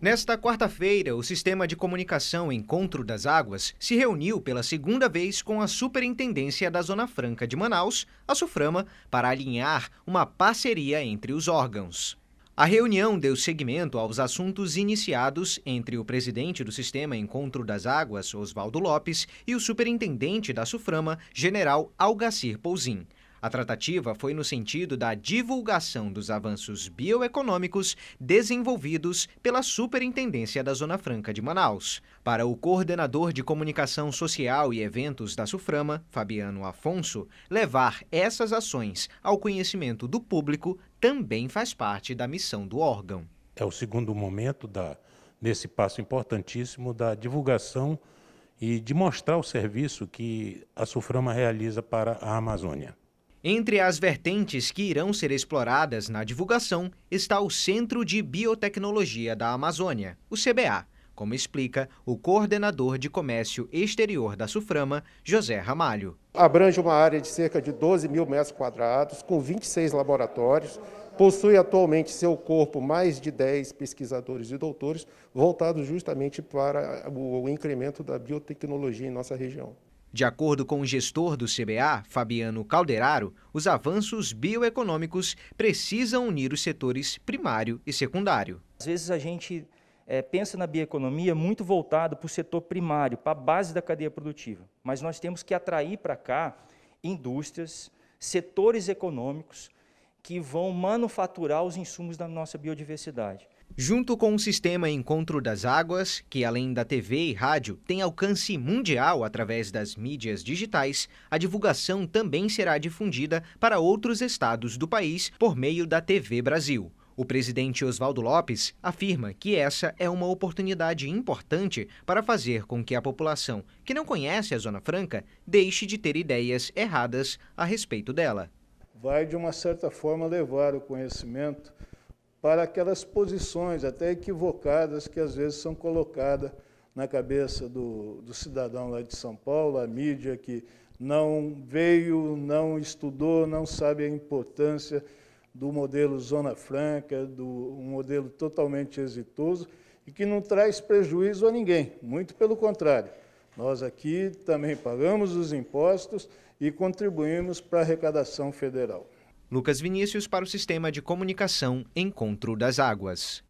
Nesta quarta-feira, o Sistema de Comunicação Encontro das Águas se reuniu pela segunda vez com a Superintendência da Zona Franca de Manaus, a SUFRAMA, para alinhar uma parceria entre os órgãos. A reunião deu seguimento aos assuntos iniciados entre o presidente do Sistema Encontro das Águas, Oswaldo Lopes, e o superintendente da SUFRAMA, General Algacir Pouzin. A tratativa foi no sentido da divulgação dos avanços bioeconômicos desenvolvidos pela Superintendência da Zona Franca de Manaus. Para o coordenador de comunicação social e eventos da SUFRAMA, Fabiano Afonso, levar essas ações ao conhecimento do público também faz parte da missão do órgão. É o segundo momento da, nesse passo importantíssimo da divulgação e de mostrar o serviço que a SUFRAMA realiza para a Amazônia. Entre as vertentes que irão ser exploradas na divulgação está o Centro de Biotecnologia da Amazônia, o CBA, como explica o coordenador de comércio exterior da SUFRAMA, José Ramalho. Abrange uma área de cerca de 12 mil metros quadrados, com 26 laboratórios, possui atualmente seu corpo mais de 10 pesquisadores e doutores voltados justamente para o incremento da biotecnologia em nossa região. De acordo com o gestor do CBA, Fabiano Calderaro, os avanços bioeconômicos precisam unir os setores primário e secundário. Às vezes a gente é, pensa na bioeconomia muito voltado para o setor primário, para a base da cadeia produtiva, mas nós temos que atrair para cá indústrias, setores econômicos que vão manufaturar os insumos da nossa biodiversidade. Junto com o sistema Encontro das Águas, que além da TV e rádio tem alcance mundial através das mídias digitais, a divulgação também será difundida para outros estados do país por meio da TV Brasil. O presidente Oswaldo Lopes afirma que essa é uma oportunidade importante para fazer com que a população que não conhece a Zona Franca deixe de ter ideias erradas a respeito dela. Vai, de uma certa forma, levar o conhecimento para aquelas posições até equivocadas que às vezes são colocadas na cabeça do, do cidadão lá de São Paulo, a mídia que não veio, não estudou, não sabe a importância do modelo Zona Franca, do, um modelo totalmente exitoso e que não traz prejuízo a ninguém, muito pelo contrário. Nós aqui também pagamos os impostos e contribuímos para a arrecadação federal. Lucas Vinícius para o Sistema de Comunicação Encontro das Águas.